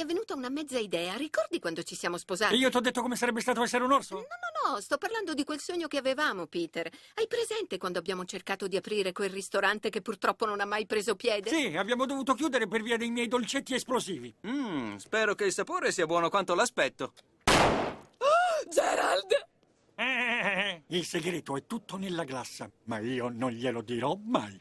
mi è venuta una mezza idea. Ricordi quando ci siamo sposati? E io ti ho detto come sarebbe stato essere un orso? No, no, no, sto parlando di quel sogno che avevamo, Peter. Hai presente quando abbiamo cercato di aprire quel ristorante che purtroppo non ha mai preso piede? Sì, abbiamo dovuto chiudere per via dei miei dolcetti esplosivi. Mmm, spero che il sapore sia buono quanto l'aspetto. Oh, Gerald! Eh, eh, eh, eh, il segreto è tutto nella glassa, ma io non glielo dirò mai.